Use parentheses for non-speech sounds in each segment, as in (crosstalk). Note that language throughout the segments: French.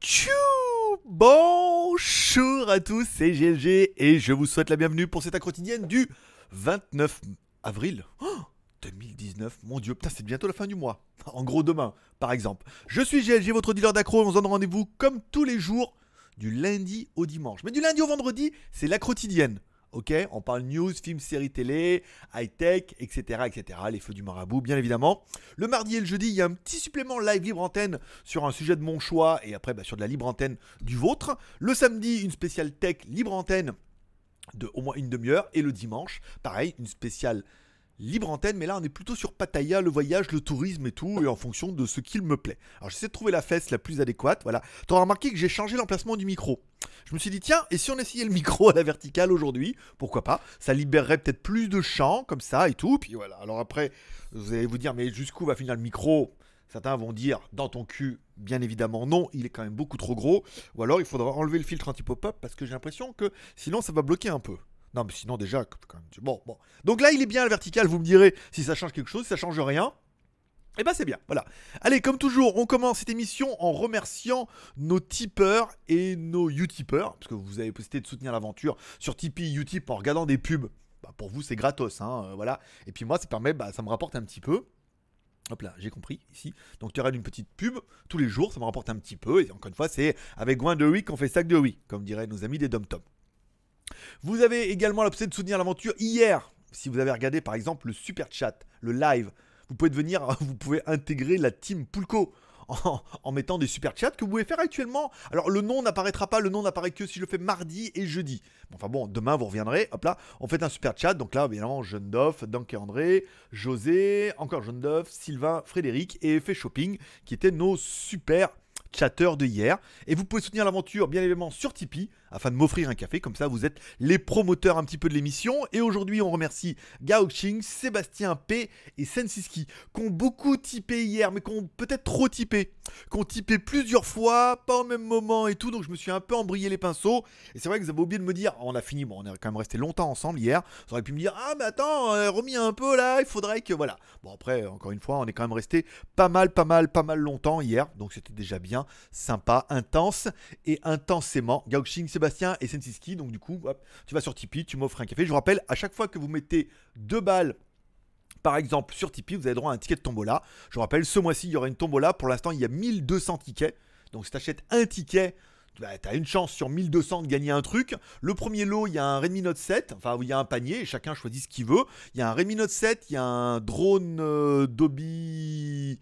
Tchou Bonjour à tous, c'est GLG et je vous souhaite la bienvenue pour cette quotidienne du 29 avril. 2019, mon dieu, putain, c'est bientôt la fin du mois. En gros, demain, par exemple. Je suis GLG, votre dealer d'accro, on se donne rendez-vous comme tous les jours, du lundi au dimanche. Mais du lundi au vendredi, c'est la quotidienne ok On parle news, films, séries télé, high-tech, etc., etc., les feux du marabout, bien évidemment. Le mardi et le jeudi, il y a un petit supplément live libre antenne sur un sujet de mon choix, et après, bah, sur de la libre antenne du vôtre. Le samedi, une spéciale tech libre antenne de au moins une demi-heure, et le dimanche, pareil, une spéciale libre antenne, mais là on est plutôt sur Pattaya, le voyage, le tourisme et tout, et en fonction de ce qu'il me plaît. Alors j'essaie de trouver la fesse la plus adéquate, voilà. T'auras remarqué que j'ai changé l'emplacement du micro. Je me suis dit, tiens, et si on essayait le micro à la verticale aujourd'hui Pourquoi pas Ça libérerait peut-être plus de champ, comme ça et tout, puis voilà. Alors après, vous allez vous dire, mais jusqu'où va finir le micro Certains vont dire dans ton cul, bien évidemment non, il est quand même beaucoup trop gros. Ou alors il faudra enlever le filtre anti-pop-up parce que j'ai l'impression que sinon ça va bloquer un peu. Non, mais sinon, déjà, Bon, bon. Donc là, il est bien le vertical. Vous me direz si ça change quelque chose, si ça change rien. Et eh ben c'est bien, voilà. Allez, comme toujours, on commence cette émission en remerciant nos tipeurs et nos utipeurs, parce que vous avez possibilité de soutenir l'aventure sur Tipeee, Utip en regardant des pubs. Bah, pour vous, c'est gratos, hein, euh, voilà. Et puis moi, ça permet, bah, ça me rapporte un petit peu. Hop là, j'ai compris ici. Donc tu auras une petite pub tous les jours, ça me rapporte un petit peu. Et encore une fois, c'est avec Gwen de Week qu'on fait sac de oui, comme diraient nos amis des Dom Tom. Vous avez également l'option de soutenir l'aventure hier. Si vous avez regardé par exemple le super chat, le live, vous pouvez devenir, (laughs) vous pouvez intégrer la team Pulco. (laughs) En, mettant des super chats que vous pouvez faire actuellement. Alors le nom n'apparaîtra pas, le nom n'apparaît que si je le fais mardi et jeudi. enfin bon, demain vous reviendrez, hop là, on fait un super chat. Donc là, évidemment, Jeanne Doff, Dunk et André, José, encore Jeune Doff, Sylvain, Frédéric et Effet Shopping qui étaient nos super chatteurs de hier. Et vous pouvez soutenir l'aventure bien évidemment sur Tipeee afin de m'offrir un café. Comme ça, vous êtes les promoteurs un petit peu de l'émission. Et aujourd'hui, on remercie Gao Sébastien P et Sensiski, qui ont beaucoup typé hier, mais qui ont peut-être trop typé, qui ont typé plusieurs fois, pas au même moment et tout. Donc, je me suis un peu embrayé les pinceaux. Et c'est vrai que vous avez oublié de me dire, on a fini, bon, on est quand même resté longtemps ensemble hier. Vous auriez pu me dire, ah, mais attends, a remis un peu là, il faudrait que. Voilà. Bon, après, encore une fois, on est quand même resté pas mal, pas mal, pas mal longtemps hier. Donc, c'était déjà bien, sympa, intense et intensément. Gao Sébastien et Sensiski. Donc du coup, tu vas sur Tipeee, tu m'offres un café. Je vous rappelle, à chaque fois que vous mettez deux balles par exemple, sur Tipeee, vous avez droit à un ticket de tombola. Je vous rappelle, ce mois-ci, il y aura une tombola. Pour l'instant, il y a 1200 tickets. Donc, si tu achètes un ticket, bah, tu as une chance sur 1200 de gagner un truc. Le premier lot, il y a un Redmi Note 7. Enfin, il y a un panier et chacun choisit ce qu'il veut. Il y a un Redmi Note 7, il y a un drone euh, Dobby.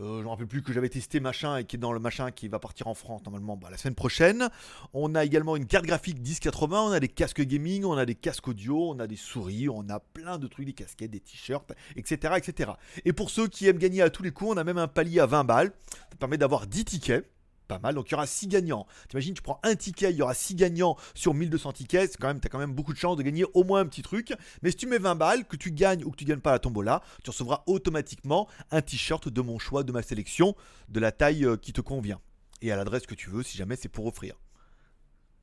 Euh, je ne me rappelle plus que j'avais testé machin et qui est dans le machin qui va partir en France normalement bah, la semaine prochaine. On a également une carte graphique 1080, on a des casques gaming, on a des casques audio, on a des souris, on a plein de trucs, des casquettes, des t-shirts, etc., etc. Et pour ceux qui aiment gagner à tous les coups, on a même un palier à 20 balles. Ça permet d'avoir 10 tickets pas mal. Donc il y aura 6 gagnants. T'imagines, tu prends un ticket, il y aura 6 gagnants sur 1200 tickets. C'est quand même, t'as quand même beaucoup de chance de gagner au moins un petit truc. Mais si tu mets 20 balles, que tu gagnes ou que tu gagnes pas la tombola, tu recevras automatiquement un t-shirt de mon choix, de ma sélection, de la taille euh, qui te convient et à l'adresse que tu veux si jamais c'est pour offrir.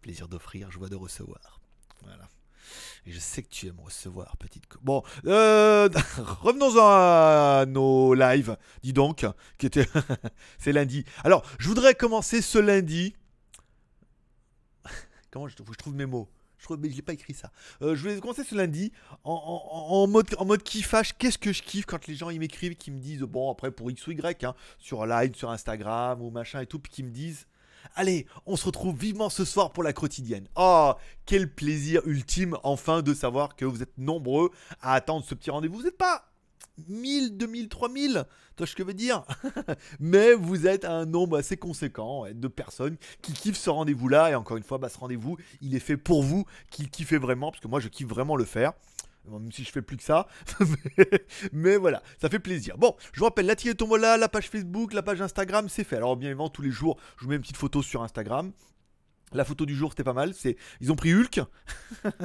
Plaisir d'offrir, joie de recevoir. Et je sais que tu aimes recevoir, petite. bon, euh, (laughs) revenons-en à nos lives, dis donc, qui était. (laughs) C'est lundi. Alors, je voudrais commencer ce lundi. (laughs) Comment je, trouve mes mots je n'ai mais je l'ai pas écrit ça. Euh, je voulais commencer ce lundi en, en, mode, en kiffage. Qu'est-ce que je kiffe quand les gens ils m'écrivent, qui me disent, bon, après pour X ou Y, hein, sur live, sur Instagram ou machin et tout, puis qui me disent, Allez, on se retrouve vivement ce soir pour la quotidienne. Oh, quel plaisir ultime enfin de savoir que vous êtes nombreux à attendre ce petit rendez-vous. Vous n'êtes pas 1000, 2000, 3000, toi ce que je veux dire (laughs) Mais vous êtes un nombre assez conséquent de personnes qui kiffent ce rendez-vous-là. Et encore une fois, bah, ce rendez-vous, il est fait pour vous, qui kiffez vraiment, parce que moi je kiffe vraiment le faire même si je fais plus que ça. (laughs) mais voilà, ça fait plaisir. Bon, je vous rappelle, la tige tombola, la page Facebook, la page Instagram, c'est fait. Alors bien évidemment, tous les jours, je vous mets une petite photo sur Instagram. La photo du jour, c'était pas mal. C'est ils ont pris Hulk,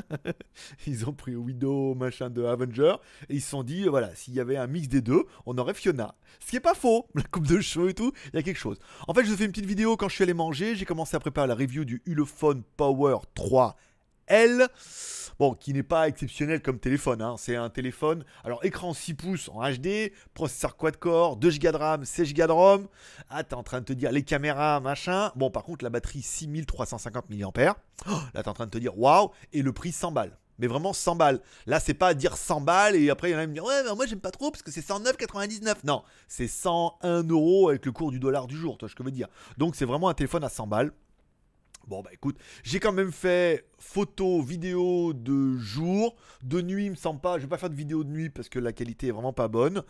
(laughs) ils ont pris Widow, machin de Avenger, et ils se sont dit voilà, s'il y avait un mix des deux, on aurait Fiona. Ce qui est pas faux. (laughs) La coupe de cheveux et tout, il y a quelque chose. En fait, je vous une petite vidéo quand je suis allé manger. J'ai commencé à préparer la review du Ulophone Power 3 elle, Bon, qui n'est pas exceptionnel comme téléphone. Hein. C'est un téléphone. Alors, écran 6 pouces en HD, processeur quad-core, 2 Go de RAM, 16 Go de ROM. Ah, t'es en train de te dire les caméras, machin. Bon, par contre, la batterie 6350 mAh. là, t'es en train de te dire waouh. Et le prix 100 balles mais vraiment 100 balles. Là, c'est pas dire 100 balles et après, il y en a qui me disent Ouais, mais moi, j'aime pas trop parce que c'est 109,99. Non, c'est 101 euros avec le cours du dollar du jour, toi, je veux dire. Donc, c'est vraiment un téléphone à 100 balles. Bon, bah écoute, j'ai quand même fait photos, vidéos de jour. De nuit, il me semble pas. Je vais pas faire de vidéo de nuit parce que la qualité est vraiment pas bonne.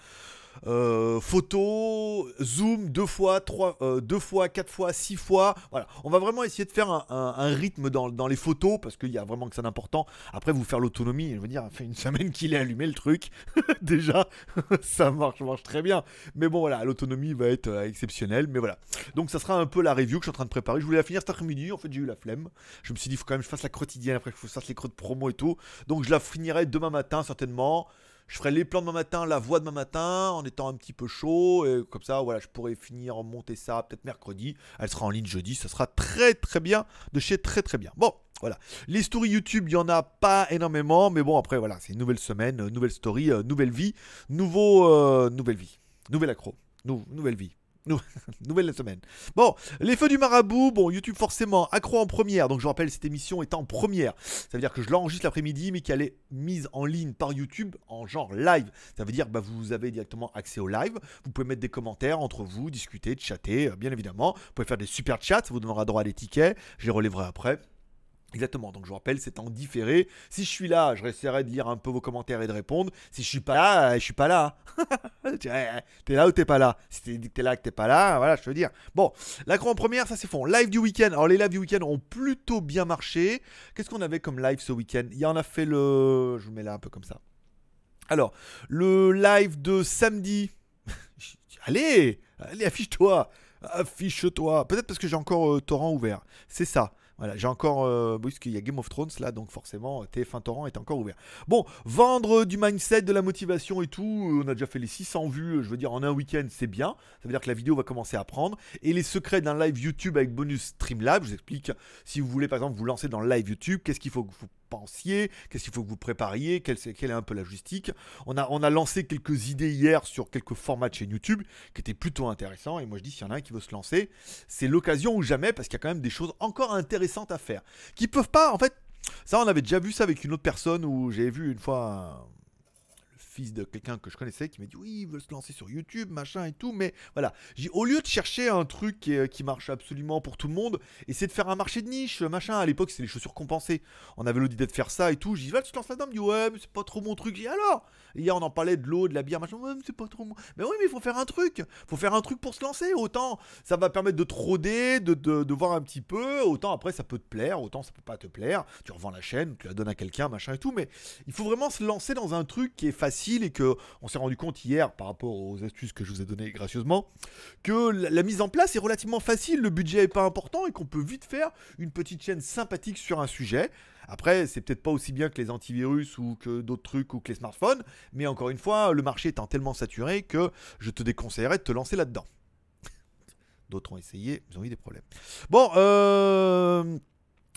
Euh, photos, zoom deux fois, trois, euh, deux fois, quatre fois, six fois. Voilà, on va vraiment essayer de faire un, rythme dans, les photos parce qu'il y a vraiment que ça important. Après, vous faire l'autonomie, je veux dire, fait une semaine qu'il est allumé le truc. (laughs) Déjà, (laughs) ça marche, marche très bien. Mais bon, voilà, l'autonomie va être euh, exceptionnelle. Mais voilà, donc ça sera un peu la review que je suis en train de préparer. Je voulais la finir cet après-midi. En fait, j'ai eu la flemme. Je me suis dit, faut quand même que je fasse la quotidien, Après, faut que je les creux de promo et tout. Donc, je la finirai demain matin, certainement. Je ferai les plans demain matin, la voix demain matin, en étant un petit peu chaud. Et comme ça, voilà, je pourrai finir, monter ça peut-être mercredi. Elle sera en ligne jeudi. Ça sera très, très bien. De chez très, très bien. Bon. Voilà. Les stories YouTube, il n'y en a pas énormément, mais bon, après, voilà, c'est une nouvelle semaine, euh, nouvelle story, euh, nouvelle vie, nouveau, euh, nouvelle vie, nouvelle accro, nouvelle vie. (laughs) nouvelle semaine. Bon, les feux du marabout, bon, YouTube forcément accro en première. Donc je rappelle, cette émission est en première. Ça veut dire que je l'enregistre l'après-midi, mais qu'elle est mise en ligne par YouTube en genre live. Ça veut dire que bah, vous avez directement accès au live. Vous pouvez mettre des commentaires entre vous, discuter, chatter, euh, bien évidemment. Vous pouvez faire des super chats, ça vous donnera droit à des tickets. Je les relèverai après. Exactement, donc je vous rappelle, c'est en différé. Si je suis là, je resterai de lire un peu vos commentaires et de répondre. Si je suis pas là, euh, je suis pas là. Hein. (laughs) Euh, t'es là ou t'es pas là Si t'es que là que t'es pas là, voilà, je veux dire. Bon, la en première, ça c'est fond. Live du week-end. Alors les lives du week-end ont plutôt bien marché. Qu'est-ce qu'on avait comme live ce week-end Il y en a fait le... Je vous mets là un peu comme ça. Alors, le live de samedi. (laughs) allez Allez, affiche-toi Affiche-toi Peut-être parce que j'ai encore euh, Torrent ouvert. C'est ça. Voilà, j'ai encore. Euh, parce qu'il y a Game of Thrones là, donc forcément, euh, TF1 Torrent est encore ouvert. Bon, vendre euh, du mindset, de la motivation et tout, euh, on a déjà fait les 600 vues, je veux dire, en un week-end, c'est bien. Ça veut dire que la vidéo va commencer à prendre. Et les secrets d'un live YouTube avec bonus Streamlab, je vous explique. Si vous voulez, par exemple, vous lancer dans le live YouTube, qu'est-ce qu'il faut que vous pensiez, qu'est-ce qu'il faut que vous prépariez, quelle, est un peu la logistique. On a, on a lancé quelques idées hier sur quelques formats de chaîne YouTube qui étaient plutôt intéressants. Et moi, je dis, s'il y en a un qui veut se lancer, c'est l'occasion ou jamais parce qu'il y a quand même des choses encore intéressantes à faire qui peuvent pas, en fait. Ça, on avait déjà vu ça avec une autre personne où j'avais vu une fois de quelqu'un que je connaissais qui m'a dit oui, ils veulent se lancer sur YouTube, machin et tout. Mais voilà, j'ai au lieu de chercher un truc euh, qui, marche absolument pour tout le monde, essayer de faire un marché de niche, machin. À l'époque, c'était les chaussures compensées. On avait l'idée de faire ça et tout. J'ai dit, va, tu te lances là-dedans. dit, ouais, mais c'est pas trop mon truc. J'ai dit, alors Hier, on en parlait de l'eau, de la bière, machin. Ouais, mais c'est pas trop mon. Mais oui, mais il faut faire un truc. faut faire un truc pour se lancer. Autant ça va permettre de troder, de, de, de voir un petit peu. Autant après, ça peut te plaire. Autant ça peut pas te plaire. Tu revends la chaîne, tu la donnes à quelqu'un, machin et tout. Mais il faut vraiment se lancer dans un truc qui est facile et que on s'est rendu compte hier, par rapport aux astuces que je vous ai données gracieusement, que la, mise en place est relativement facile, le budget est pas important et qu'on peut vite faire une petite chaîne sympathique sur un sujet. Après, c'est peut-être pas aussi bien que les antivirus ou que d'autres trucs ou que les smartphones, mais encore une fois, le marché étant tellement saturé que je te déconseillerais de te lancer là-dedans. (laughs) D'autres ont essayé, ils ont eu des problèmes. Bon, euh,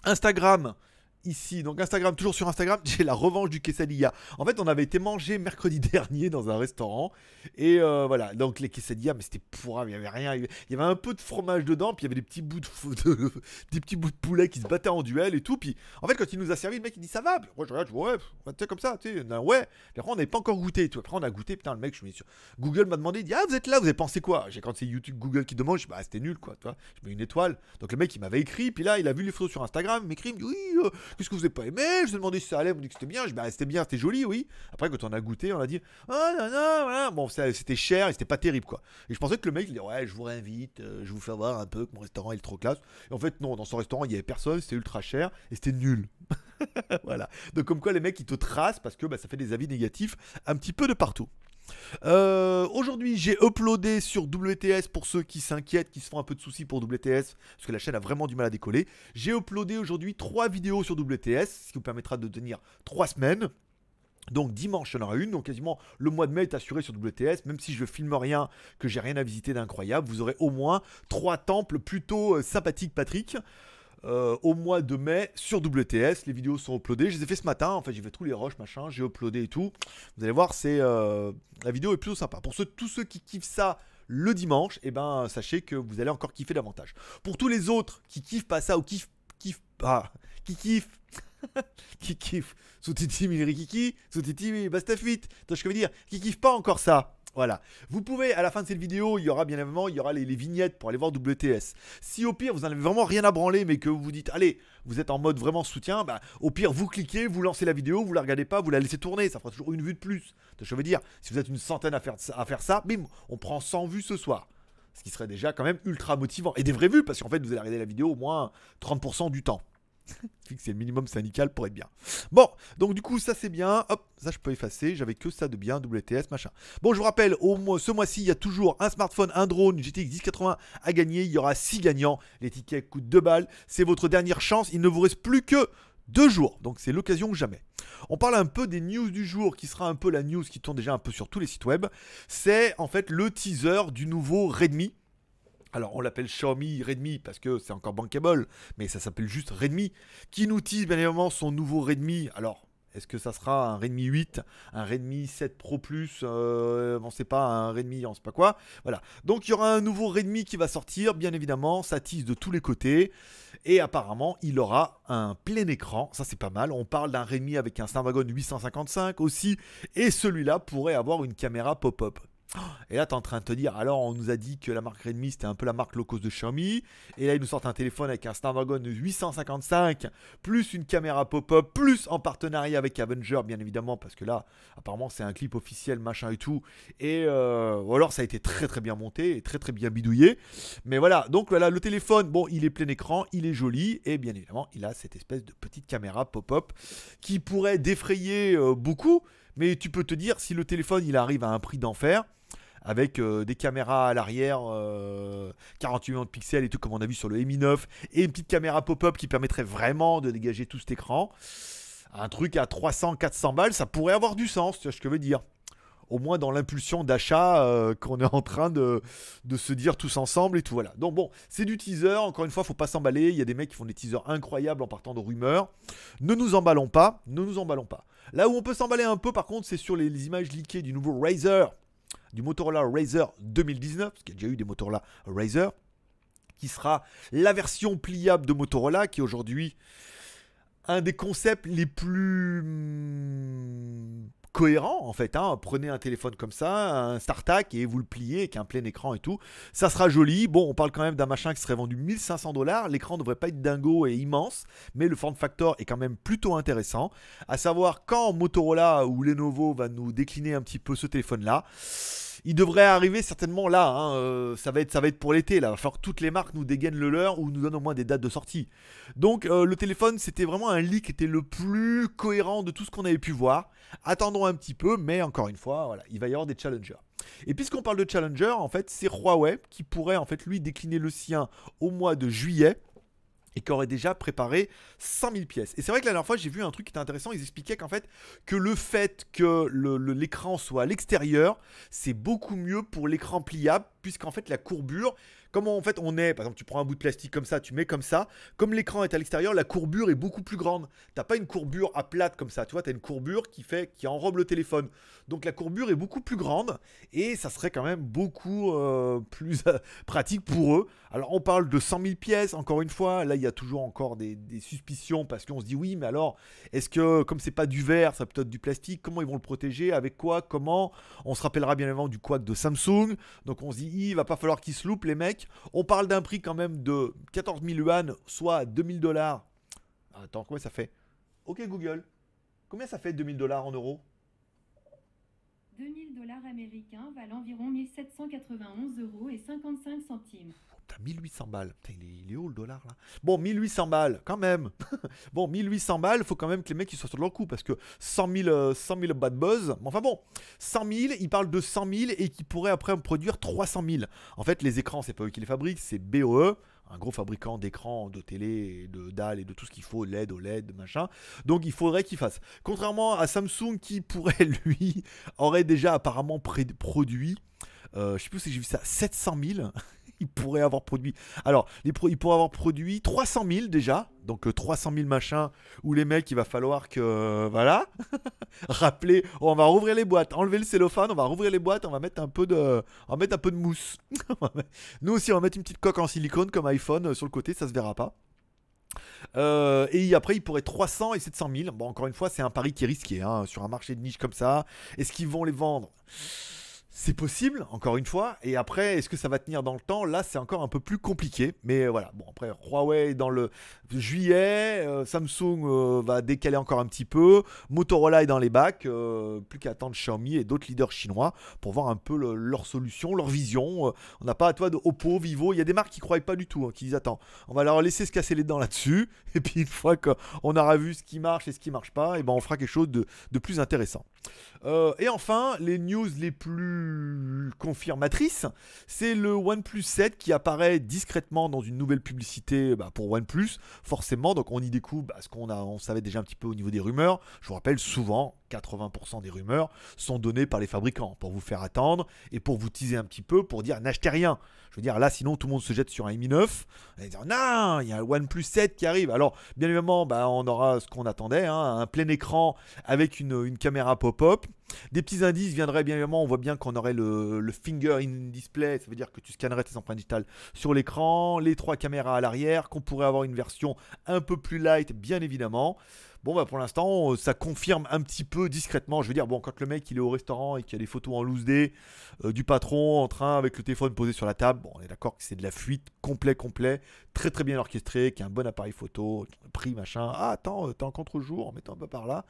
Instagram, ici. Donc Instagram, toujours sur Instagram, (laughs) j'ai la revanche du quesadilla. En fait, on avait été mangé mercredi (laughs) dernier dans un restaurant. Et euh, voilà, donc les quesadillas, mais c'était pourra, il n'y avait rien. Il y avait un peu de fromage dedans, puis il y avait des petits bouts (laughs) de, des petits bouts de poulet qui se battaient en duel et tout. Puis en fait, quand il nous a servi, le mec il dit ça va. moi je regarde, je vois, ouais, tu sais, comme ça, tu sais, ouais. après, on n'avait pas encore goûté. Après, on a goûté, putain, le mec, je me sur Google m'a demandé, il dit ah, vous êtes là, vous avez pensé quoi J'ai quand c'est YouTube, Google qui demande, je bah c'était nul quoi, tu vois. Je mets une étoile. Donc le mec il m'avait écrit, puis là, il a vu les photos sur Instagram, m'écrit, oui, euh, Puisque vous n'avez pas aimé Je vous ai demandé si ça allait, on dit que c'était bien. Je bah, c'était bien, c'était joli, oui. Après, quand on a goûté, on a dit, oh, non, non, voilà. Bon, c'était cher et c'était pas terrible, quoi. Et je pensais que le mec, il dit, ouais, je vous réinvite, euh, je vous fais voir un peu que mon restaurant est trop classe. Et en fait, non, dans son restaurant, il y avait personne, c'était ultra cher et c'était nul. (laughs) voilà. Donc, comme quoi, les mecs, ils te tracent parce que bah, ça fait des avis négatifs un petit peu de partout. Euh, aujourd'hui, j'ai uploadé sur WTS pour ceux qui s'inquiètent, qui se font un peu de soucis pour WTS, parce que la chaîne a vraiment du mal à décoller. J'ai uploadé aujourd'hui 3 vidéos sur WTS, ce qui vous permettra de tenir 3 semaines. Donc dimanche, il y en aura une. Donc quasiment le mois de mai est assuré sur WTS. Même si je filme rien, que j'ai rien à visiter d'incroyable, vous aurez au moins trois temples plutôt euh, sympathiques, Patrick. Euh, au mois de mai sur WTS. Les vidéos sont uploadées. Je les ai fait ce matin. En fait, j'ai fait tous les rushs, machin. J'ai uploadé et tout. Vous allez voir, c'est euh, la vidéo est plutôt sympa. Pour ceux, tous ceux qui kiffent ça le dimanche, et eh ben, sachez que vous allez encore kiffer davantage. Pour tous les autres qui kiffent pas ça ou (laughs) qui kiffent pas, (laughs) qui kiffent. qui kiffent sous Titi kiki sous Titi Bastafit, je veux dire, qui kiffent pas encore ça, voilà. Vous pouvez, à la fin de cette vidéo, il y aura bien évidemment, il y aura les, vignettes pour aller voir WTS. Si au pire, vous n'en avez vraiment rien à branler, mais que vous vous dites, allez, vous êtes en mode vraiment soutien, bah, au pire, vous cliquez, vous lancez la vidéo, vous la regardez pas, vous la laissez tourner, ça fera toujours une vue de plus. Je veux dire, si vous êtes une centaine à faire, à faire ça, bim, on prend 100 vues ce soir. Ce qui serait déjà quand même ultra motivant. Et des vraies vues, parce qu'en fait, vous allez regarder la vidéo au moins 30% du temps. (laughs) Fixer le minimum syndical pour être bien. Bon, donc du coup, ça c'est bien. Hop, ça je peux effacer. J'avais que ça de bien, WTS, machin. Bon, je vous rappelle, au ce mois-ci, il y a toujours un smartphone, un drone, GTX 1080 à gagner. Il y aura 6 gagnants. Les tickets coûtent 2 balles. C'est votre dernière chance. Il ne vous reste plus que deux jours, donc c'est l'occasion que jamais. On parle un peu des news du jour, qui sera un peu la news qui tourne déjà un peu sur tous les sites web. C'est en fait le teaser du nouveau Redmi alors on l'appelle Xiaomi Redmi parce que c'est encore bankable, mais ça s'appelle juste Redmi, qui nous tease bien évidemment son nouveau Redmi. Alors est-ce que ça sera un Redmi 8, un Redmi 7 Pro Plus, euh, sait pas, un Redmi, on sait pas quoi. Voilà. Donc il y aura un nouveau Redmi qui va sortir, bien évidemment, ça tease de tous les côtés. Et apparemment, il aura un plein écran, ça c'est pas mal. On parle d'un Redmi avec un Snapdragon 855 aussi, et celui-là pourrait avoir une caméra pop-up. Et là, tu es en train de te dire, alors on nous a dit que la marque Redmi c'était un peu la marque low de Xiaomi. Et là, ils nous sortent un téléphone avec un Snapdragon 855, plus une caméra pop-up, plus en partenariat avec Avenger, bien évidemment, parce que là, apparemment, c'est un clip officiel, machin et tout. Et euh, ou alors, ça a été très très bien monté et très très bien bidouillé. Mais voilà, donc là, le téléphone, bon, il est plein écran, il est joli. Et bien évidemment, il a cette espèce de petite caméra pop-up qui pourrait défrayer euh, beaucoup. Mais tu peux te dire, si le téléphone il arrive à un prix d'enfer, avec euh, des caméras à l'arrière, 48 euh, millions de pixels et tout, comme on a vu sur le Mi 9, et une petite caméra pop-up qui permettrait vraiment de dégager tout cet écran. Un truc à 300, 400 balles, ça pourrait avoir du sens, tu vois ce que je veux dire au moins dans l'impulsion d'achat euh, qu'on est en train de, se dire tous ensemble et tout voilà. Donc bon, c'est du teaser, encore une fois, faut pas s'emballer, il y a des mecs qui font des teasers incroyables en partant de rumeurs. Ne nous emballons pas, ne nous emballons pas. Là où on peut s'emballer un peu par contre, c'est sur les, images leakées du nouveau Razer, du Motorola Razer 2019, parce qu'il y a déjà eu des Motorola Razer, qui sera la version pliable de Motorola qui est aujourd'hui un des concepts les plus hmm, cohérent en fait. Hein. Prenez un téléphone comme ça, un StarTAC et vous le pliez avec un plein écran et tout. Ça sera joli. Bon, on parle quand même d'un machin qui serait vendu 1500 dollars. L'écran ne devrait pas être dingo et immense, mais le form factor est quand même plutôt intéressant. À savoir quand Motorola ou Lenovo va nous décliner un petit peu ce téléphone là il devrait arriver certainement là. Hein, euh, ça, va être, ça pour l'été. Là. Il va falloir que toutes les marques nous dégainent le leur ou nous donnent au moins des dates de sortie. Donc euh, le téléphone, c'était vraiment un leak qui était le plus cohérent de tout ce qu'on avait pu voir. Attendons un petit peu, mais encore une fois, il va y avoir des challengers. Et puisqu'on parle de challenger, en fait, c'est Huawei qui pourrait en fait lui décliner le sien au mois de juillet et qui aurait déjà préparé 100 000 pièces. Et c'est vrai que la dernière fois, j'ai vu un truc qui était intéressant. Ils expliquaient qu'en fait, que le fait que l'écran soit à l'extérieur, c'est beaucoup mieux pour l'écran pliable, puisqu'en fait, la courbure, comment en fait on est, par exemple, tu prends un bout de plastique comme ça, tu mets comme ça, comme l'écran est à l'extérieur, la courbure est beaucoup plus grande. T'as pas une courbure à plate comme ça, tu vois, as une courbure qui fait, qui enrobe le téléphone. Donc la courbure est beaucoup plus grande et ça serait quand même beaucoup euh, plus (laughs) pratique pour eux. Alors on parle de 100 000 pièces, encore une fois, là il y a toujours encore des, suspicions parce qu'on se dit oui, mais alors est-ce que comme c'est pas du verre, ça peut être du plastique, comment ils vont le protéger, avec quoi, comment On se rappellera bien évidemment du quad de Samsung, donc on se dit il va pas falloir qu'ils se loupent les mecs. On parle d'un prix quand même de 14 000 yuan, soit 2000 dollars. Attends, combien ça fait Ok Google, combien ça fait 2000 dollars en euros 000 dollars américains valent environ 1791 euros et 55 centimes. T'as 1800 balles. il, est, où le dollar là Bon, 1800 balles, quand même. (laughs) bon, 1800 balles, faut quand même que les mecs ils soient sur leur coup parce que 100 000, euh, bad buzz. Enfin bon, 100 000, ils parlent de 100 000 et qui pourrait après en produire 300 000. En fait, les écrans, c'est pas eux qui les fabriquent, c'est BOE un gros fabricant d'écrans, de télé, de dalles et de tout ce qu'il faut, LED, OLED, machin. Donc il faudrait qu'ils fassent. Contrairement à Samsung qui pourrait, (laughs) lui, aurait déjà apparemment produit, euh, je sais plus si j'ai vu ça, 700 000 il pourrait avoir produit. Alors, il, avoir produit 300 000 déjà. Donc, 300 euh, 000 machins où les mecs, il va falloir que. Euh, voilà. (laughs) Rappeler, oh, on va rouvrir les boîtes, enlever le cellophane, on va rouvrir les boîtes, on va mettre un peu de, on mettre un peu de mousse. (laughs) Nous aussi, on va mettre une petite coque en silicone comme iPhone euh, sur le côté, ça se verra pas. et après, il pourrait 300 et 700 000. Bon, encore une fois, c'est un pari qui est risqué hein, sur un marché de niche comme ça. Est-ce qu'ils vont les vendre c'est possible, encore une fois. Et après, est-ce que ça va tenir dans le temps Là, c'est encore un peu plus compliqué. Mais voilà, bon, après, Huawei dans le juillet, euh, Samsung euh, va décaler encore un petit peu, Motorola est dans les bacs, euh, plus qu'à attendre Xiaomi et d'autres leaders chinois pour voir un peu leur solution, leur vision. on n'a pas à toi de Oppo, Vivo, il y a des marques qui ne croient pas du tout, hein, qui disent attends, on va leur laisser se casser les dents là-dessus. (laughs) Et puis, une fois qu'on aura vu ce qui marche et ce qui marche pas, et eh ben, on fera quelque chose de plus intéressant. Euh, et enfin, les news les plus confirmatrices, c'est le OnePlus 7 qui apparaît discrètement dans une nouvelle publicité bah, pour OnePlus. Forcément, donc on y découvre bah, ce qu'on on savait déjà un petit peu au niveau des rumeurs. Je vous rappelle souvent, 80% des rumeurs sont données par les fabricants pour vous faire attendre et pour vous teaser un petit peu, pour dire n'achetez rien. Je veux dire, là, sinon, tout le monde se jette sur un Mi 9 et dire non, il y a un OnePlus 7 qui arrive. Alors, bien évidemment, bah, on aura ce qu'on attendait, hein, un plein écran avec une, caméra pop-up. Des petits indices viendraient bien évidemment, on voit bien qu'on aurait le, le, finger in display, ça veut dire que tu scannerais tes empreintes digitales sur l'écran, les trois caméras à l'arrière, qu'on pourrait avoir une version un peu plus light bien évidemment. Bon, bah pour l'instant, ça confirme un petit peu discrètement. Je veux dire, bon, quand le mec il est au restaurant et qu'il y a des photos en loose day euh, du patron en train avec le téléphone posé sur la table, bon, on est d'accord que c'est de la fuite complet, complet, très très bien orchestré, qui a un bon appareil photo, prix, machin. Ah, attends, euh, t'es en contre-jour, en mettant un peu par là.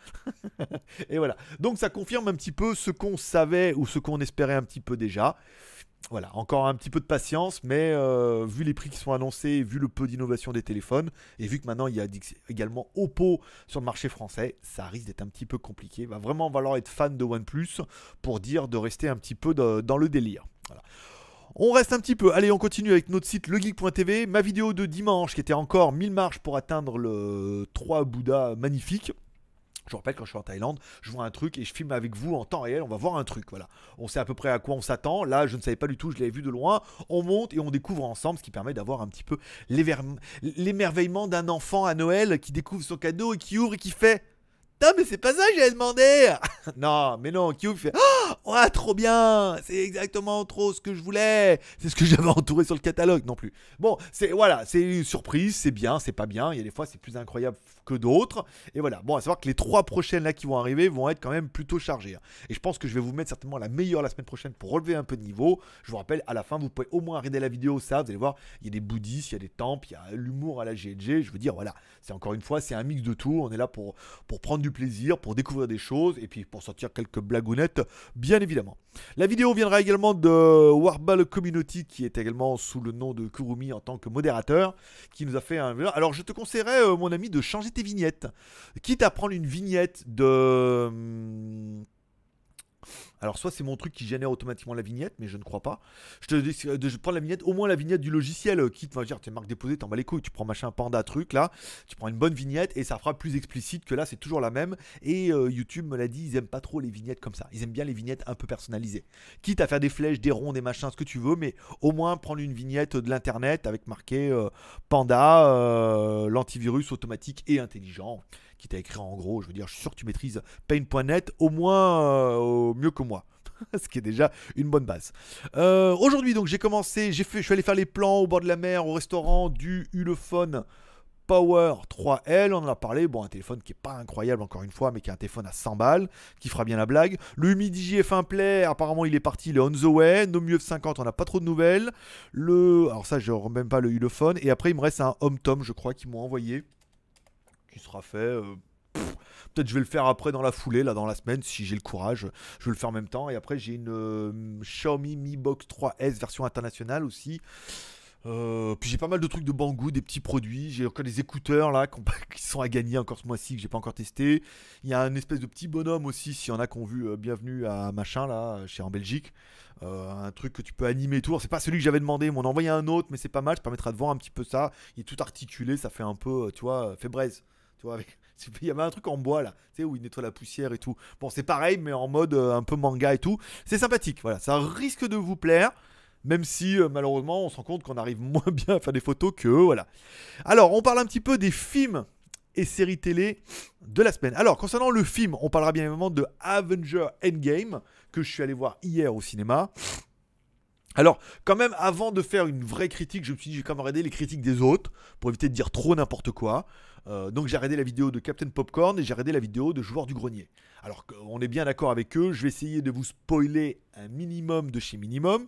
(laughs) et voilà. Donc ça confirme un petit peu ce qu'on savait ou ce qu'on espérait un petit peu déjà voilà, encore un petit peu de patience, mais euh, vu les prix qui sont annoncés, vu le peu d'innovation des téléphones, et vu que maintenant il y a également Oppo sur le marché français, ça risque d'être un petit peu compliqué. va vraiment valoir être fan de OnePlus pour dire de rester un petit peu dans le délire. On reste un petit peu. Allez, on continue avec notre site legeek.tv. Ma vidéo de dimanche qui était encore 1000 marches pour atteindre le 3 Bouddha magnifique. Je vous rappelle, quand je suis en Thaïlande, je vois un truc et je filme avec vous en temps réel, on va voir un truc, voilà. On sait à peu près à quoi on s'attend. Là, je ne savais pas du tout, je l'avais vu de loin. On monte et on découvre ensemble, ce qui permet d'avoir un petit peu l'émerveillement d'un enfant à Noël qui découvre son cadeau et qui ouvre et qui fait... Non, mais c'est pas ça que j'avais demandé (laughs) Non, mais non, qui ouvre, fait... Ah Oh, trop bien C'est exactement trop ce que je voulais C'est ce que (laughs) j'avais entouré sur le catalogue non plus. Bon, c'est voilà, c'est une surprise, c'est bien, c'est pas bien. Il y a des fois, c'est plus incroyable que d'autres. Et voilà, bon, à savoir que les trois prochaines là qui vont arriver vont être quand même plutôt chargées. Hein. Et je pense que je vais vous mettre certainement la meilleure la semaine prochaine pour relever un peu de niveau. Je vous rappelle, à la fin, vous pouvez au moins regarder la vidéo, ça, vous allez voir, il y a des bouddhistes, il y a des temples, il y a l'humour à la G&G. Je veux dire, voilà, c'est encore une fois, c'est un mix de tout. On est là pour, pour prendre du plaisir, pour découvrir des choses et puis pour sortir quelques blagounettes bien bien évidemment. La vidéo viendra également de Warball Community, qui est également sous le nom de Kurumi en tant que modérateur, qui nous a fait un... Alors je te conseillerais, euh, mon ami, de changer tes vignettes. Quitte à prendre une vignette de... Hum, alors soit c'est mon truc qui génère automatiquement la vignette, mais je ne crois pas. Je te euh, prends la vignette, au moins la vignette du logiciel, euh, quitte, va dire, t'es marque déposée, t'en bats les couilles, tu prends machin panda truc là, tu prends une bonne vignette et ça fera plus explicite que là, c'est toujours la même. Et euh, YouTube me l'a dit, ils aiment pas trop les vignettes comme ça. Ils aiment bien les vignettes un peu personnalisées. Quitte à faire des flèches, des ronds, des machins, ce que tu veux, mais au moins prendre une vignette de l'internet avec marqué panda, l'antivirus automatique et intelligent qui t'a écrit en gros. Je veux dire, je suis sûr que tu maîtrises paint.net au moins euh, au mieux que moi. (laughs) Ce qui est déjà une bonne base. Euh, aujourd'hui, donc, j'ai commencé, j'ai fait, je suis allé faire les plans au bord de la mer, au restaurant du Ulefone Power 3L, on en a parlé, bon un téléphone qui est pas incroyable encore une fois, mais qui est un téléphone à 100 balles, qui fera bien la blague. Le Midi F1 Play, apparemment il est parti, le est on the way. 50 on n'a pas trop de nouvelles. Le, alors ça je même pas le Ulefone. Et après il me reste un Home Tom, je crois, qu'ils m'ont envoyé qui sera fait. Euh, peut-être je vais le faire après dans la foulée, là dans la semaine, si j'ai le courage. Je vais le faire en même temps. Et après j'ai une euh, Xiaomi Mi Box 3S version internationale aussi. Euh, puis j'ai pas mal de trucs de Bangou des petits produits. J'ai encore des écouteurs là (laughs) qui sont à gagner encore ce mois-ci que j'ai pas encore testé. Il y a un espèce de petit bonhomme aussi, s'il y en a qui ont vu Bienvenue à machin là, chez en Belgique. un truc que tu peux animer tour. C'est pas celui que j'avais demandé, mais on en envoyé un autre, mais c'est pas mal. Ça permettra de voir un petit peu ça. Il est tout articulé, ça fait un peu, tu vois, braise (laughs) il y avait un truc en bois là, tu sais, où il nettoie la poussière et tout. Bon, c'est pareil, mais en mode euh, un peu manga et tout. C'est sympathique, voilà. Ça risque de vous plaire. Même si euh, malheureusement on se rend compte qu'on arrive (laughs) moins bien à faire des photos que voilà. Alors on parle un petit peu des films et séries télé de la semaine. Alors, concernant le film, on parlera bien évidemment de Avenger Endgame, que je suis allé voir hier au cinéma. Alors, quand même, avant de faire une vraie critique, je me suis dit, j'ai quand même regardé les critiques des autres, pour éviter de dire trop n'importe quoi. Euh, donc j'ai arrêté la vidéo de Captain Popcorn et j'ai arrêté la vidéo de Joueur du Grenier. Alors on est bien d'accord avec eux, je vais essayer de vous spoiler un minimum de chez minimum.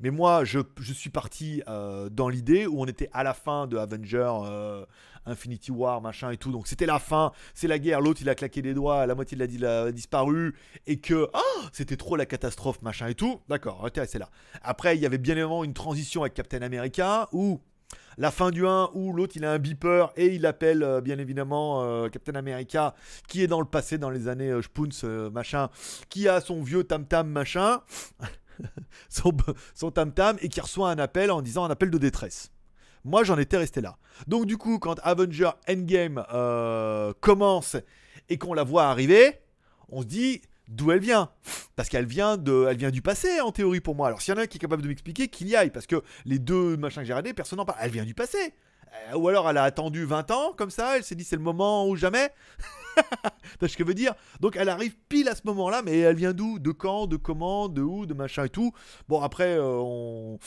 Mais moi, je, suis parti euh, dans l'idée où on était à la fin de Avenger euh, Infinity War, machin et tout. Donc c'était la fin, c'est la guerre. L'autre, il a claqué des doigts, la moitié de la, il a disparu. Et que, ah, c'était trop la catastrophe, machin et tout. D'accord, c'est là. Après, il y avait bien évidemment une transition avec Captain America où la fin du 1 où l'autre il a un beeper et il appelle euh, bien évidemment euh, Captain America qui est dans le passé dans les années euh, Spoons euh, machin qui a son vieux tam tam machin (laughs) son, son tam tam et qui reçoit un appel en disant un appel de détresse. Moi j'en étais resté là. Donc du coup quand Avenger Endgame commence et qu'on la voit arriver, on se dit d'où elle vient. Parce qu'elle vient, de, elle vient du passé, en théorie, pour moi. Alors, s'il y en a un qui est capable de m'expliquer, qu'il y aille. Parce que les deux machins que j'ai regardés, personne n'en parle. Elle vient du passé. Euh, ou alors, elle a attendu 20 ans, comme ça. Elle s'est dit, c'est le moment ou jamais. Tu (laughs) T'as ce que je veux dire Donc, elle arrive pile à ce moment-là. Mais elle vient d'où De quand De comment De où De machin et tout. Bon, après, euh, on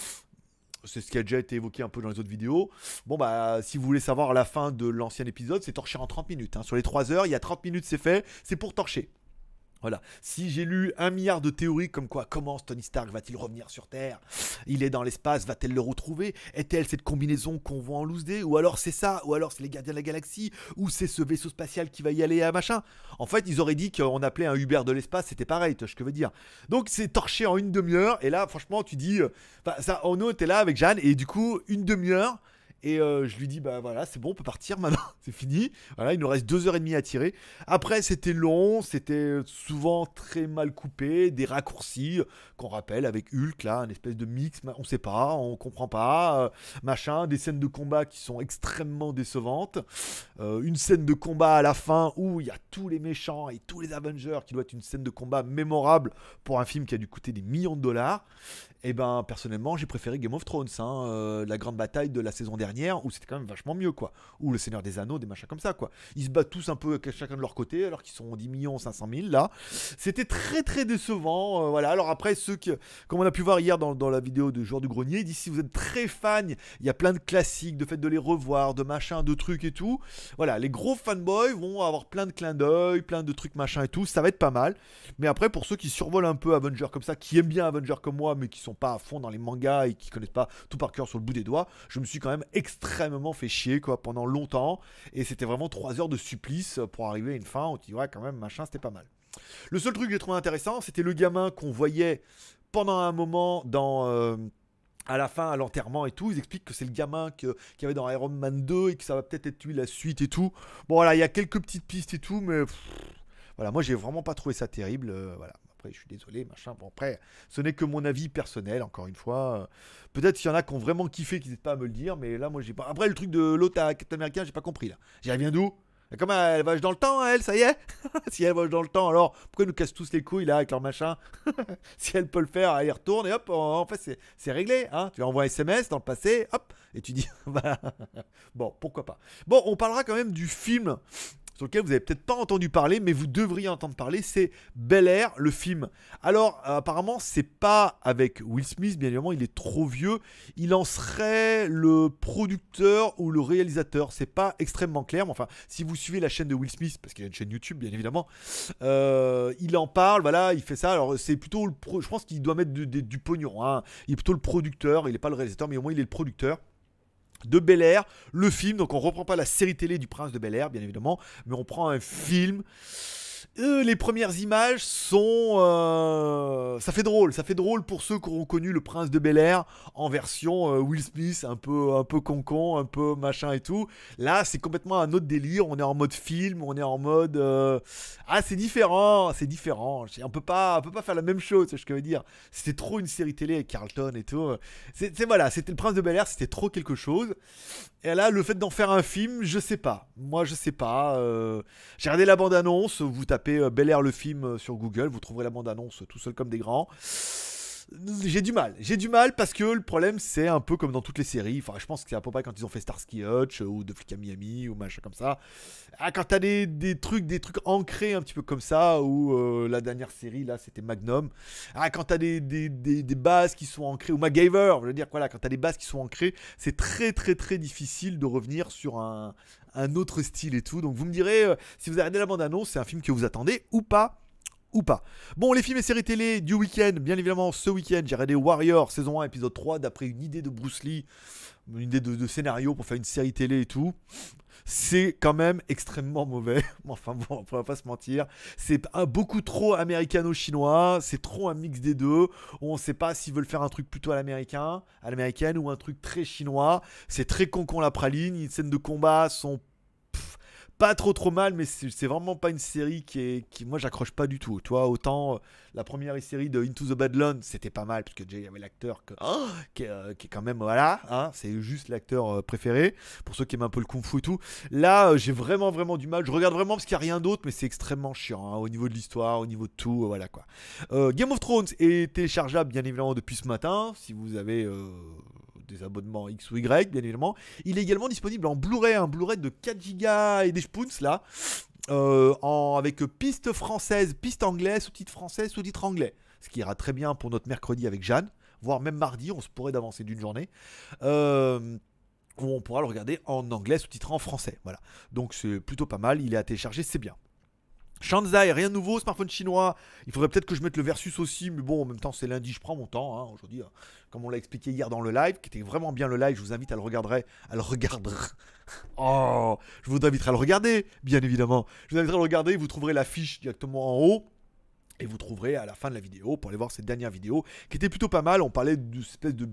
c'est ce qui a déjà été évoqué un peu dans les autres vidéos. Bon, bah, si vous voulez savoir la fin de l'ancien épisode, c'est torcher en 30 minutes. Hein. Sur les 3 heures, il y a 30 minutes, c'est fait. C'est pour torcher. Voilà. Si j'ai lu un milliard de théories comme quoi comment Tony Stark va-t-il revenir sur Terre Il est dans l'espace, va-t-elle le retrouver Est-elle cette combinaison qu'on voit en loose day Ou alors c'est ça Ou alors c'est les gardiens de la galaxie Ou c'est ce vaisseau spatial qui va y aller à machin En fait, ils auraient dit qu'on appelait un Uber de l'espace, c'était pareil, tu vois ce que je veux dire. Donc c'est torché en une demi-heure, et là, franchement, tu dis. Euh, enfin, ça, en était là avec Jeanne, et du coup, une demi-heure. Et euh, je lui dis, bah voilà, c'est bon, on peut partir maintenant, (laughs) c'est fini. Voilà, il nous reste deux heures et demie à tirer. Après, c'était long, c'était souvent très mal coupé, des raccourcis euh, qu'on rappelle avec Hulk, là, un espèce de mix, on sait pas, on comprend pas, euh, machin, des scènes de combat qui sont extrêmement décevantes. une scène de combat à la fin où il y a tous les méchants et tous les Avengers qui doit être une scène de combat mémorable pour un film qui a dû coûter des millions de dollars. Et eh ben personnellement, j'ai préféré Game of Thrones, hein, euh, la grande bataille de la saison dernière où c'était quand même vachement mieux quoi, ou le Seigneur des Anneaux, des machins comme ça quoi. Ils se battent tous un peu chacun de leur côté alors qu'ils sont 10 millions 500 000 là. C'était très très décevant, euh, voilà. Alors après ceux qui, comme on a pu voir hier dans, la vidéo de Joueur du Grenier, d'ici vous êtes très fans. il y a plein de classiques, de fait de les revoir, de machins, de trucs et tout. Voilà, les gros fanboys vont avoir plein de clins d'œil, plein de trucs machins et tout, ça va être pas mal. Mais après pour ceux qui survolent un peu Avenger comme ça, qui aiment bien Avenger comme moi mais qui sont pas à fond dans les mangas et qui connaissent pas tout par cœur sur le bout des doigts, je me suis quand même extrêmement fait chier quoi pendant longtemps et c'était vraiment trois heures de supplice pour arriver à une fin où tu vois quand même machin, c'était pas mal. Le seul truc que j'ai trouvé intéressant, c'était le gamin qu'on voyait pendant un moment dans euh, à la fin, à l'enterrement et tout, ils expliquent que c'est le gamin qu'il y avait dans Iron Man 2 et que ça va peut-être être lui la suite et tout. Bon, voilà, il y a quelques petites pistes et tout, mais voilà, moi j'ai vraiment pas trouvé ça terrible. Euh, voilà je suis désolé, machin. Bon, après, ce n'est que mon avis personnel, encore une fois. Peut-être qu'il y en a qui ont vraiment kiffé, qui n'hésitent pas à me le dire, mais là, moi, j'ai pas. Après, le truc de l'autre américain, j'ai pas compris, là. J'y reviens d'où comme elle voyage dans le temps, hein, elle, ça y est (laughs) Si elle voyage dans le temps, alors pourquoi nous cassent tous les couilles là avec leur machin (laughs) Si elle peut le faire, elle y retourne et hop, en fait c'est réglé. Hein. tu envoies un SMS dans le passé, hop, et tu dis, (laughs) bon, pourquoi pas. Bon, on parlera quand même du film sur lequel vous n'avez peut-être pas entendu parler, mais vous devriez entendre parler, c'est Bel Air, le film. Alors, apparemment, euh, apparemment, c'est pas avec Will Smith, bien évidemment, il est trop vieux. Il en serait le producteur ou le réalisateur, c'est pas extrêmement clair. Mais enfin, si vous suivez la chaîne de Will Smith, parce qu'il a une chaîne YouTube, bien évidemment, euh, il en parle, voilà, il fait ça. Alors, c'est plutôt le je pense qu'il doit mettre du, du, pognon. Hein. Il est plutôt le producteur, il n'est pas le réalisateur, mais au moins il est le producteur de Bel Air, le film. Donc on reprend pas la série télé du Prince de Bel Air, bien évidemment, mais on prend un film les premières images sont... Euh, ça fait drôle, ça fait drôle pour ceux qui auront connu le prince de Bel Air en version euh, Will Smith, un peu un peu concon, un peu machin et tout. Là, c'est complètement un autre délire, on est en mode film, on est en mode... Euh, ah, c'est différent, c'est différent, on peut, pas, on peut pas faire la même chose, c'est ce que je veux dire. C'était trop une série télé avec Carlton et tout. C'est voilà, c'était le prince de Bel Air, c'était trop quelque chose. Et là, le fait d'en faire un film, je sais pas. Moi, je sais pas. J'ai regardé la bande-annonce, vous tapez euh, Bel Air le film euh, sur Google, vous trouverez la bande-annonce euh, tout seul comme des grands. J'ai du mal, j'ai du mal parce que le problème c'est un peu comme dans toutes les séries. Enfin, je pense que c'est à peu près quand ils ont fait Starsky Hutch ou De Flic à Miami ou machin comme ça. Ah, quand t'as des, des, trucs, des trucs ancrés un petit peu comme ça, ou la dernière série là c'était Magnum. Ah, quand t'as des, des, bases qui sont ancrées, ou MacGyver, je veux dire, voilà, quand t'as des bases qui sont ancrées, c'est très très très difficile de revenir sur un, un autre style et tout. Donc vous me direz euh, si vous regardé la bande-annonce, c'est un film que vous attendez ou pas. Ou pas. Bon, les films et séries télé du week-end, bien évidemment, ce week-end, j'ai regardé Warrior, saison 1, épisode 3, d'après une idée de Bruce Lee une idée de, scénario pour faire une série télé et tout. C'est quand même extrêmement mauvais. (laughs) enfin bon, on pourra pas se mentir. C'est ah, beaucoup trop américano-chinois. C'est trop un mix des deux. On ne sait pas s'ils veulent faire un truc plutôt à l'américain, à l'américaine ou un truc très chinois. C'est très con con la praline. Les scènes de combat sont pas trop trop mal, mais c'est vraiment pas une série qui est. Qui, moi, j'accroche pas du tout. Toi, autant euh, la première série de Into the Badlands, c'était pas mal, parce que déjà, il y avait l'acteur oh euh, qui, est quand même. Voilà, hein, c'est juste l'acteur euh, préféré, pour ceux qui aiment un peu le kung-fu et tout. Là, j'ai vraiment, vraiment du mal. Je regarde vraiment parce qu'il n'y a rien d'autre, mais c'est extrêmement chiant, hein, au niveau de l'histoire, au niveau de tout, voilà quoi. Game of Thrones est téléchargeable, bien évidemment, depuis ce matin, si vous avez des abonnements X ou Y, bien évidemment. Il est également disponible en Blu-ray, un Blu-ray de 4 Go et des spoons là, euh, en, avec piste française, piste anglaise, sous-titre français, sous-titre anglais. Ce qui ira très bien pour notre mercredi avec Jeanne, voire même mardi, on se pourrait d'avancer d'une journée. Euh, on pourra le regarder en anglais sous-titré en français. Voilà. Donc c'est plutôt pas mal, il est à télécharger, c'est bien. Shanzai, rien de nouveau, smartphone chinois. Il faudrait peut-être que je mette le Versus aussi, mais bon, en même temps, c'est lundi, je prends mon temps. Hein, Aujourd'hui, hein. comme on l'a expliqué hier dans le live, qui était vraiment bien le live, je vous invite à le regarder. À le regarder. (laughs) Oh, je vous invite à le regarder, bien évidemment. Je vous invite à le regarder, vous trouverez l'affiche directement en haut. Et vous trouverez à la fin de la vidéo pour aller voir cette dernière vidéo qui était plutôt pas mal. On parlait d'une espèce de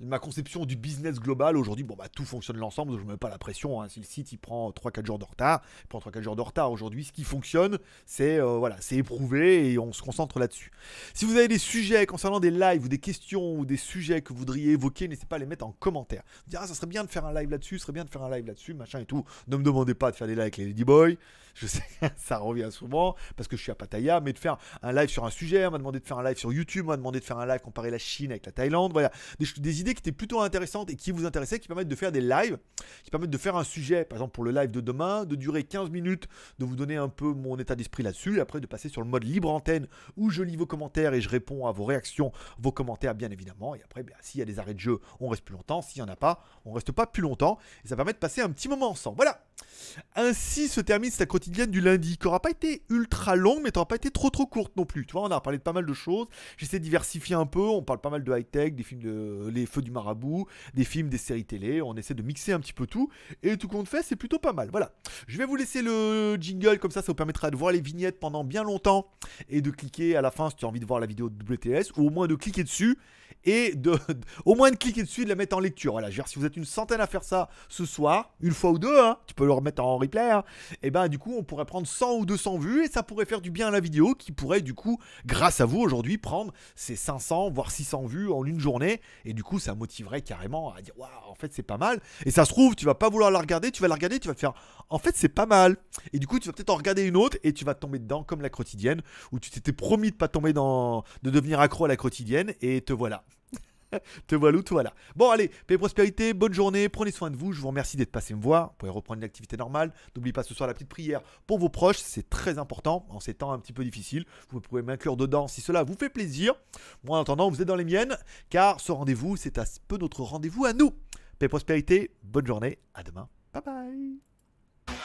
ma conception du business global aujourd'hui, bon bah tout fonctionne l'ensemble, je ne mets pas la pression. Hein. Si le site il prend 3-4 jours de retard, il prend 3-4 jours de retard aujourd'hui, ce qui fonctionne, c'est euh, voilà, c'est éprouvé et on se concentre là-dessus. Si vous avez des sujets concernant des lives ou des questions ou des sujets que vous voudriez évoquer, n'hésitez pas à les mettre en commentaire. Ah, ça serait bien de faire un live là-dessus, serait bien de faire un live là-dessus, machin et tout. Ne me demandez pas de faire des lives avec les Ladyboys je sais (laughs) ça revient souvent, parce que je suis à Pattaya, mais de faire un live sur un sujet, on m'a demandé de faire un live sur YouTube, on m'a demandé de faire un live comparer la Chine avec la Thaïlande, voilà, des, idées qui étaient plutôt intéressantes et qui vous intéressaient, qui permettent de faire des lives, qui permettent de faire un sujet, par exemple pour le live de demain, de durer 15 minutes, de vous donner un peu mon état d'esprit là-dessus, et après de passer sur le mode libre antenne, où je lis vos commentaires et je réponds à vos réactions, vos commentaires bien évidemment, et après, s'il y a des arrêts de jeu, on reste plus longtemps, s'il n'y en a pas, on reste pas plus longtemps, et ça permet de passer un petit moment ensemble. Voilà ainsi se termine sa quotidienne du lundi, qui n'aura pas été ultra longue, mais n'aura pas été trop trop courte non plus. Tu vois, on a parlé de pas mal de choses. J'essaie de diversifier un peu. On parle pas mal de high-tech, des films de Les Feux du Marabout, des films, des séries télé. On essaie de mixer un petit peu tout. Et tout compte fait, c'est plutôt pas mal. Voilà. Je vais vous laisser le jingle, comme ça, ça vous permettra de voir les vignettes pendant bien longtemps et de cliquer à la fin si tu as envie de voir la vidéo de WTS, ou au moins de cliquer dessus et de, au moins de cliquer dessus et de la mettre en lecture. Voilà, je veux dire, si vous êtes une centaine à faire ça ce soir, une fois ou deux, hein, tu peux le remettre en replay, et hein, eh ben du coup, on pourrait prendre 100 ou 200 vues et ça pourrait faire du bien à la vidéo qui pourrait du coup, grâce à vous aujourd'hui, prendre ces 500 voire 600 vues en une journée et du coup, ça motiverait carrément à dire waouh, en fait, c'est pas mal. Et ça se trouve, tu vas pas vouloir la regarder, tu vas la regarder, tu vas te faire en fait, c'est pas mal. Et du coup, tu vas peut-être en regarder une autre et tu vas tomber dedans comme la quotidienne où tu t'étais promis de pas tomber dans de devenir accro à la quotidienne et te voilà te voilà tout te voilà. Bon, allez, paix et prospérité, bonne journée, prenez soin de vous. Je vous remercie d'être passé me voir. Vous pouvez reprendre une activité normale. N'oubliez pas ce soir la petite prière pour vos proches, c'est très important en ces temps un petit peu difficiles. Vous pouvez m'inclure dedans si cela vous fait plaisir. Moi, en attendant, vous êtes dans les miennes, car ce rendez-vous, c'est un peu notre rendez-vous à nous. Paix et prospérité, bonne journée, à demain. Bye bye.